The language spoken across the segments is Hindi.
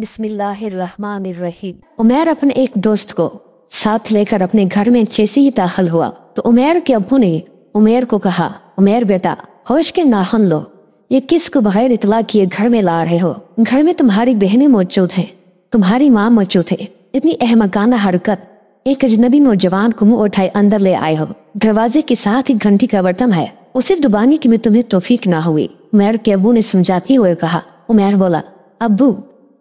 बिस्मिल्लाहिर्रहमानिर्रहीम उमेर अपने एक दोस्त को साथ लेकर अपने घर में जैसे ही दाखिल हुआ तो उमेर के अबू ने उमेर को कहा उमेर बेटा होश के नाहन लो ये किस को बगैर इतला किए घर में ला रहे हो घर में तुम्हारी बहनें मौजूद हैं तुम्हारी माँ मौजूद है इतनी अहमकाना हरकत एक अजनबी नौजवान को मुंह उठाए अंदर ले आए हो दरवाजे के साथ ही घंटी का बर्तन है उसे डुबाने की तुम्हें तोफीक ना हुई उमेर के अबू ने समझाते हुए कहा उमेर बोला अबू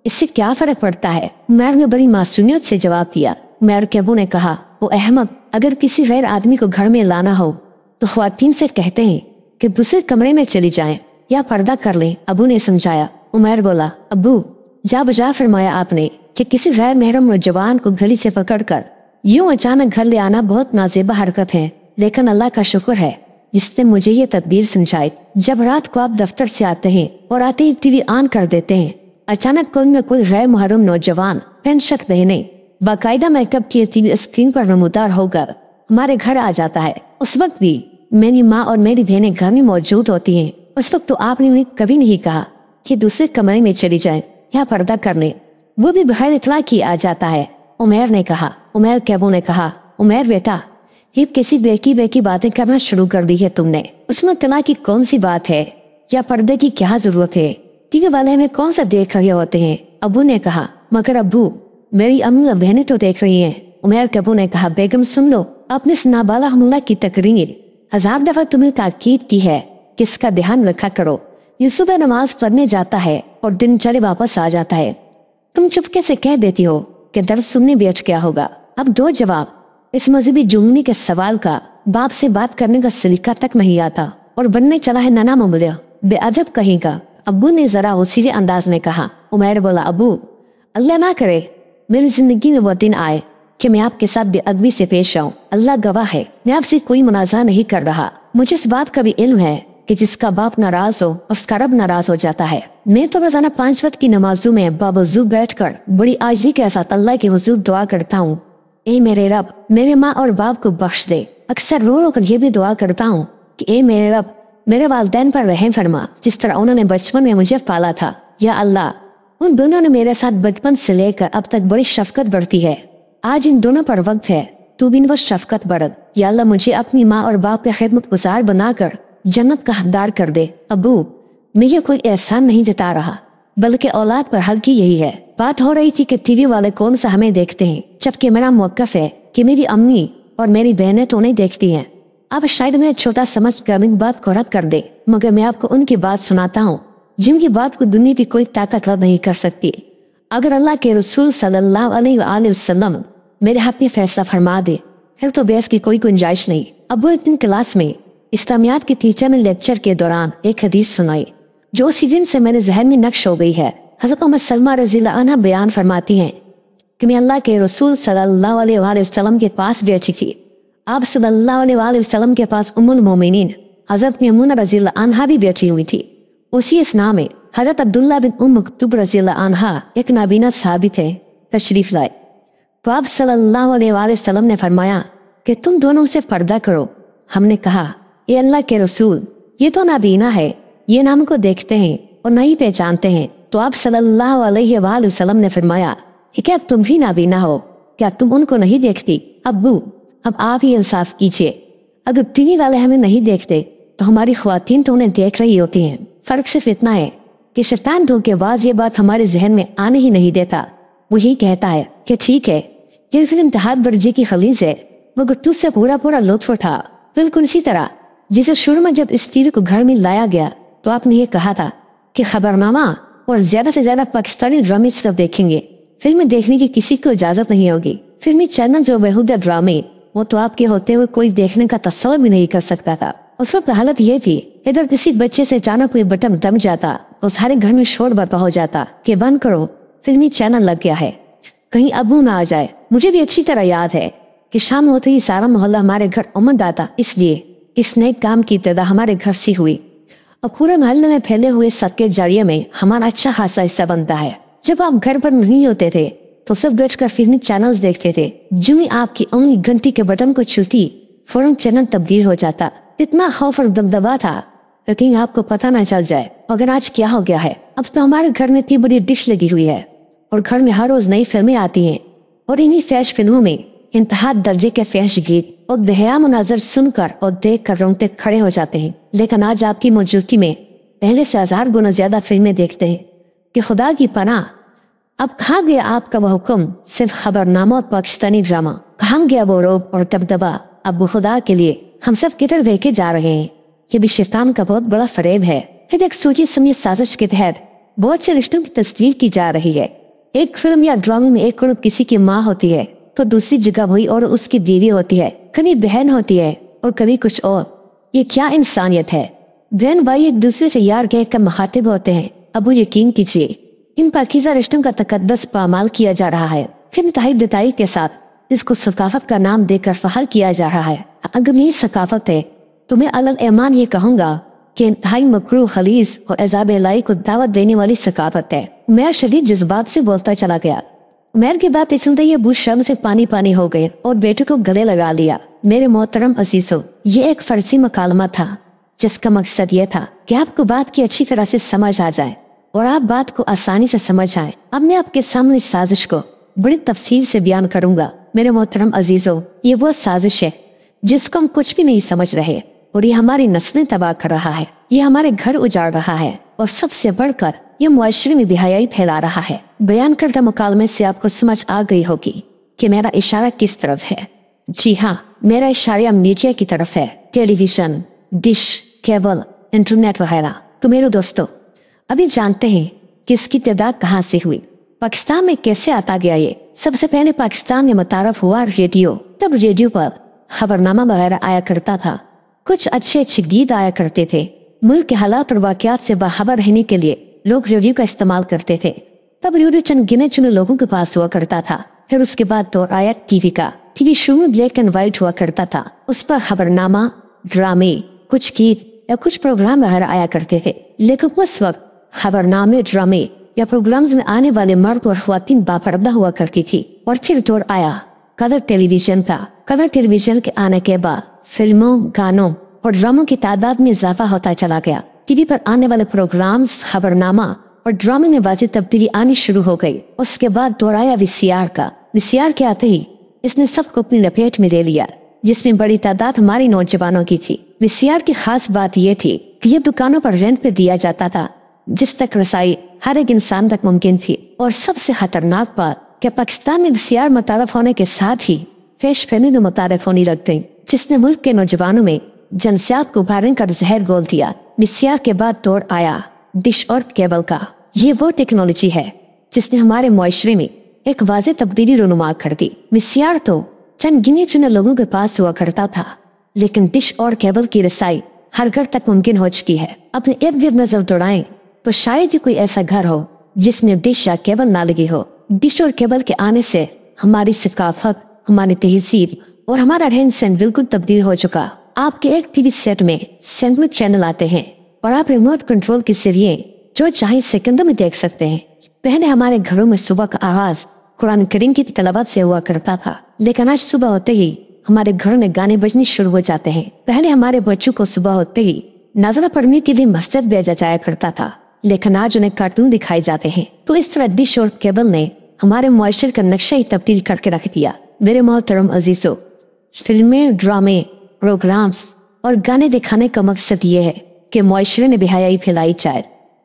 इससे क्या फर्क पड़ता है उमेर ने बड़ी मासूमियत से जवाब दिया उमेर के अबू ने कहा वो अहमद अगर किसी गैर आदमी को घर में लाना हो तो खुवान से कहते हैं कि दूसरे कमरे में चली जाए या पर्दा कर ले अबू ने समझाया उमैर बोला अबू जा बजा फरमाया आपने कि किसी गैर महरम नौजवान को गली से पकड़ कर यूं अचानक घर ले आना बहुत नाजेबा हरकत है लेकिन अल्लाह का शुक्र है जिसने मुझे ये तदबीर समझाई जब रात को आप दफ्तर से आते हैं और आते ही टीवी ऑन कर देते हैं अचानक कुंग में कुल गैर महरूम नौजवान पेन शर्ट पहने बाकायदा मेकअप किए तीन स्क्रीन पर नमोदार होकर हमारे घर आ जाता है उस वक्त भी मेरी माँ और मेरी बहनें घर में मौजूद होती हैं उस वक्त तो आपने उन्हें कभी नहीं कहा कि दूसरे कमरे में चली जाए या पर्दा करने वो भी बहर इतला की आ जाता है उमेर ने कहा उमेर कैबू ने कहा उमेर बेटा ये किसी बेकी बेकी बातें करना शुरू कर दी है तुमने उसमें इतना की कौन सी बात है या पर्दे की क्या जरूरत है तीनों वाले हमें कौन सा देख रहे होते हैं अबू ने कहा मगर अबू मेरी अम्मी और बहने तो देख रही हैं उमेर कबू ने कहा बेगम सुन लो अपने सनाबाला हमला की तकरीर हजार दफा तुम्हें ताकीद की है किसका ध्यान रखा करो ये सुबह नमाज पढ़ने जाता है और दिन चले वापस आ जाता है तुम चुपके से कह देती हो कि दर्द सुनने बैठ गया होगा अब दो जवाब इस मजहबी जुमनी के सवाल का बाप से बात करने का सलीका तक नहीं आता और बनने चला है नाना मुमलिया बेअदब कहेगा अबू ने जरा सीधे अंदाज में कहा उमेर बोला अबू अल्लाह ना करे मेरी जिंदगी में वो दिन आए कि मैं आपके साथ भी अगबी से पेश आऊँ अल्लाह गवाह है मैं आपसे कोई मुनाजा नहीं कर रहा मुझे इस बात का भी इल्म है कि जिसका बाप नाराज हो उसका रब नाराज हो जाता है मैं तो रोजाना पांच वक्त की नमाजों में बावजूद बैठ कर बड़ी आजी के साथ अल्लाह के हजूर दुआ करता हूँ ए मेरे रब मेरे माँ और बाप को बख्श दे अक्सर रो रो कर ये भी दुआ करता हूँ की ए मेरे रब मेरे वालदेन पर रहम फरमा जिस तरह उन्होंने बचपन में मुझे पाला था या अल्लाह उन दोनों ने मेरे साथ बचपन से लेकर अब तक बड़ी शफकत बढ़ती है आज इन दोनों पर वक्त है तू बिन वो शफकत बरत या अल्लाह मुझे अपनी माँ और बाप के खिदमत गुजार बनाकर जन्नत का हकदार कर दे अबू मैं ये कोई एहसान नहीं जता रहा बल्कि औलाद पर हक ही यही है बात हो रही थी कि टीवी वाले कौन सा हमें देखते हैं जबकि मेरा मौकफ है कि मेरी अम्मी और मेरी बहनें तो नहीं देखती हैं आप शायद उन्हें छोटा समझ कमिंग बात को रद्द कर दे मगर मैं आपको उनकी बात सुनाता हूँ जिनकी बात को दुनिया की कोई ताकत रद्द नहीं कर सकती अगर अल्लाह के रसूल सल्लल्लाहु अलैहि वसल्लम मेरे हाथ में फैसला फरमा दे फिर तो बहस की कोई गुंजाइश नहीं वो दिन क्लास में इस्लामियात के टीचर में लेक्चर के दौरान एक हदीस सुनाई जो उसी दिन से मेरे जहन में नक्श हो गई है हजरत मोहम्मद सलमा रजी बयान फरमाती हैं कि मैं अल्लाह के रसूल सल्लल्लाहु अलैहि वसल्लम के पास बैठी थी आप सल्लल्लाहु अलैहि वसल्लम के पास उमुल मोमिनीन हज़रत ममून रजील अनहा भी बैठी हुई थी उसी इस्ना में हज़रत अब्दुल्ला बिन उम मकतूब रजील अनहा एक नाबीना साबित है तशरीफ लाए तो आप सल्लल्लाहु अलैहि वसल्लम ने फरमाया कि तुम दोनों से पर्दा करो हमने कहा ये अल्लाह के रसूल ये तो नाबीना है ये नाम को देखते हैं और नहीं पहचानते हैं तो आप सल्लल्लाहु अलैहि वसल्लम ने फरमाया कि क्या तुम भी नाबीना हो क्या तुम उनको नहीं देखती अबू अब आप ही इंसाफ कीजिए अगर टीवी वाले हमें नहीं देखते तो हमारी खुवान तो उन्हें देख रही होती हैं फर्क सिर्फ इतना है कि शैतान धोखेबाज ये बात हमारे जहन में आने ही नहीं देता वो यही कहता है कि ठीक है ये फिल्म तहाद वर्जी की खलीज है वो गुट्टू से पूरा पूरा लुत्फ उठा बिल्कुल इसी तरह जिसे शुरू में जब इस तीर को घर में लाया गया तो आपने ये कहा था कि खबरनामा और ज्यादा से ज्यादा पाकिस्तानी ड्रामे सिर्फ देखेंगे फिल्म देखने की किसी को इजाजत नहीं होगी फिल्मी चैनल जो बेहुदा ड्रामे वो तो आपके होते हुए कोई देखने का तस्वर भी नहीं कर सकता था उस वक्त हालत ये थी इधर किसी बच्चे से अचानक कोई बटन दम जाता और तो सारे घर में शोर बर्पा हो जाता कि बंद करो फिल्मी चैनल लग गया है कहीं अबू ना आ जाए मुझे भी अच्छी तरह याद है कि शाम होते ही सारा मोहल्ला हमारे घर उमड़ आता इसलिए इस नए काम की इब्तदा हमारे घर से हुई और पूरे महल में फैले हुए सद के जरिए में हमारा अच्छा खासा हिस्सा बनता है जब आप घर पर नहीं होते थे तो सिर्फ बैठ कर फिल्मी चैनल देखते थे ही आपकी उंगली घंटी के बटन को छूती फौरन चैनल तब्दील हो जाता इतना खौफ और दबदबा था लेकिन आपको पता ना चल जाए मगर आज क्या हो गया है अब तो हमारे घर में इतनी बड़ी डिश लगी हुई है और घर में हर रोज नई फिल्में आती हैं और इन्हीं फैश फिल्मों में इंतहा दर्जे के फैश गीत और दहया मुनाजर सुनकर और देख कर रोंगटे खड़े हो जाते हैं लेकिन आज आपकी मौजूदगी में पहले से हजार गुना ज्यादा फिल्में देखते हैं कि खुदा की पनाह अब खा गया आपका वह हुक्म सिर्फ खबरनामा और पाकिस्तानी ड्रामा खाम गया वो रोब और दबदबा अब खुदा के लिए हम सब किधर बहके जा रहे हैं ये भी शैतान का बहुत बड़ा फरेब है फिर एक सोची समय साजिश के तहत बहुत से रिश्तों की तस्दीर की जा रही है एक फिल्म या ड्रामे में एक औरत किसी की माँ होती है तो दूसरी जगह वही और उसकी बीवी होती है कभी बहन होती है और कभी कुछ और ये क्या इंसानियत है बहन भाई एक दूसरे से यार गह का महातिब होते हैं अब यकीन कीजिए इन पाकिजा रिश्तों का तकदस पामाल किया जा रहा है फिर ताहिर दताई के साथ इसको सकाफत का नाम देकर फहल किया जा रहा है अगर यही सकाफत है तो मैं अलग ऐमान ये कहूँगा कि इंतहाई मकरू खलीस और एजाब लाई को दावत देने वाली सकाफत है मैं शदीद जज्बात से बोलता चला गया मैर के बाद सुनते ये बुश शर्म से पानी पानी हो गए और बेटे को गले लगा लिया मेरे मोहतरम असीसो ये एक फर्जी मकालमा था जिसका मकसद ये था कि आपको बात की अच्छी तरह से समझ आ जाए और आप बात को आसानी से समझ आए अब मैं आपके सामने साजिश को बड़ी तफसील से बयान करूंगा मेरे मोहतरम अजीजों ये वो साजिश है जिसको हम कुछ भी नहीं समझ रहे और ये हमारी नस्लें तबाह कर रहा है ये हमारे घर उजाड़ रहा है और सबसे बढ़कर ये मुआरे में बिहाई फैला रहा है बयान करदा मुकालमे से आपको समझ आ गई होगी कि मेरा इशारा किस तरफ है जी हाँ मेरा इशारा मीडिया की तरफ है टेलीविजन डिश केबल इंटरनेट वगैरह तो मेरे दोस्तों अभी जानते हैं कि इसकी तदाद कहाँ से हुई पाकिस्तान में कैसे आता गया ये सबसे पहले पाकिस्तान में मुतारफ हुआ रेडियो तब रेडियो पर खबरनामा वगैरह आया करता था कुछ अच्छे अच्छे गीत आया करते थे मुल्क के हालात और वाकत से बहाबर रहने के लिए लोग रेडियो का इस्तेमाल करते थे तब रेडियो चंद गिने चुने लोगों के पास हुआ करता था फिर उसके बाद दौर आया टीवी का टीवी शो में ब्लैक एंड व्हाइट हुआ करता था उस पर खबरनामा ड्रामे कुछ गीत या कुछ प्रोग्राम वगैरह आया करते थे लेकिन उस वक्त खबरनामे ड्रामे या प्रोग्राम्स में आने वाले मर्द और खुवान बापरदा हुआ करती थी और फिर दौर आया कदर टेलीविजन का कदर टेलीविजन के आने के बाद फिल्मों गानों और ड्रामों की तादाद में इजाफा होता चला गया टीवी पर आने वाले प्रोग्राम्स खबरनामा और ड्रामे में वाजी तब्दीली आनी शुरू हो गई उसके बाद दोहराया विसियार का विसियार के आते ही इसने सबको अपनी लपेट में ले लिया जिसमें बड़ी तादाद हमारी नौजवानों की थी विसियार की खास बात यह थी कि यह दुकानों पर रेंट पे दिया जाता था जिस तक रसाई हर एक इंसान तक मुमकिन थी और सबसे खतरनाक बात के पाकिस्तान में सीआर मुतारफ होने के साथ ही फैश फैमी में मुतारफ होनी रख गई जिसने मुल्क के नौजवानों में जनसियात को भारण कर जहर गोल दिया मिसिया के बाद दौड़ आया डिश और केबल का ये वो टेक्नोलॉजी है जिसने हमारे माशरे में एक वाज तब्दीली रुनुमा कर दी मिसियार तो चंद गिने चुने लोगों के पास हुआ करता था लेकिन डिश और केबल की रसाई हर घर तक मुमकिन हो चुकी है अपने इर्द गिर्द नजर दौड़ाएं तो शायद ही कोई ऐसा घर हो जिसमें डिश या केबल ना लगी हो डिश और केबल के आने से हमारी सकाफत हमारी तहजीब और हमारा रहन सहन बिल्कुल तब्दील हो चुका आपके एक टीवी सेट में सैंडविच चैनल आते हैं और आप रिमोट कंट्रोल के जरिए जो चाहे सेकंडों में देख सकते हैं पहले हमारे घरों में सुबह का आगाज कुरान करीम की तलबत से हुआ करता था लेकिन आज सुबह होते ही हमारे घर में गाने बजने शुरू हो जाते हैं पहले हमारे बच्चों को सुबह होते ही नजरा पढ़ने के लिए मस्जिद भेजा जाया करता था लेखनाजनक कार्टून दिखाए जाते हैं तो इस तरह डिश और केबल ने हमारे मुआशरे का नक्शा ही तब्दील करके रख दिया मेरे मोहतरम अजीजों फिल्में ड्रामे प्रोग्राम्स और गाने दिखाने का मकसद ये है कि मुआशरे ने बेहयाई फैलाई जाए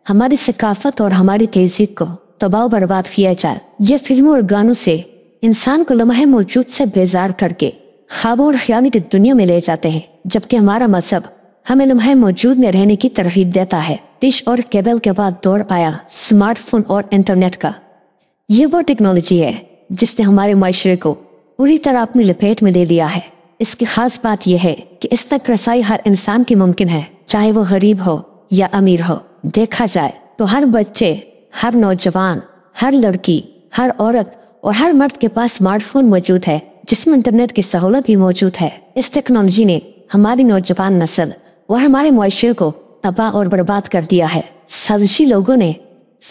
हमारी सकाफत और हमारी तहजीब को तबाव बर्बाद किया जाए ये फिल्मों और गानों से इंसान को लम्हे मौजूद से बेजार करके खाबों और ख्याली की दुनिया में ले जाते हैं जबकि हमारा मजहब हमें लम्हे मौजूद में रहने की तरफीब देता है डिश और केबल के बाद दौर आया स्मार्टफोन और इंटरनेट का ये वो टेक्नोलॉजी है जिसने हमारे माशरे को पूरी तरह अपनी लपेट में ले लिया है इसकी खास बात यह है कि इस तक रसाई हर इंसान की मुमकिन है चाहे वो गरीब हो या अमीर हो देखा जाए तो हर बच्चे हर नौजवान हर लड़की हर औरत और हर मर्द के पास स्मार्टफोन मौजूद है जिसमें इंटरनेट की सहूलत भी मौजूद है इस टेक्नोलॉजी ने हमारी नौजवान नस्ल और हमारे मुआशरे को तबाह और बर्बाद कर दिया है साजिशी लोगों ने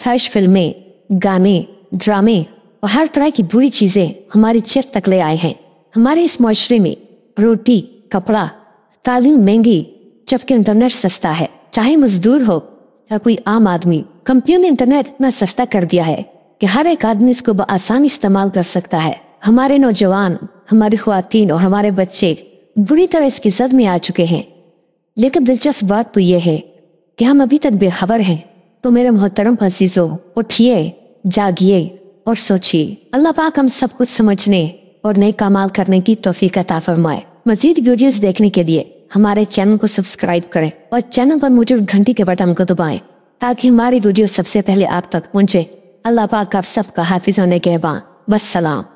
फैश फिल्में गाने ड्रामे और हर तरह की बुरी चीजें हमारे चेफ तक ले आए हैं हमारे इस माशरे में रोटी कपड़ा तालीम महंगी जबकि इंटरनेट सस्ता है चाहे मजदूर हो या कोई आम आदमी कंपनियों ने इंटरनेट इतना सस्ता कर दिया है कि हर एक आदमी इसको आसानी इस्तेमाल कर सकता है हमारे नौजवान हमारी खुवान और हमारे बच्चे बुरी तरह इसकी जद में आ चुके हैं लेकिन दिलचस्प बात तो यह है कि हम अभी तक बेखबर हैं तो मेरे मोहतरम अजीजों उठिए जागिए और सोचिए अल्लाह पाक हम सब कुछ समझने और नए कमाल करने की तोफ़ी अता फरमाए मजीद वीडियोस देखने के लिए हमारे चैनल को सब्सक्राइब करें और चैनल पर मुझे घंटी के बटन को दबाएं ताकि हमारी वीडियो सबसे पहले आप तक पहुंचे अल्लाह पाक आप सबका हाफिज होने के बाद बस सलाम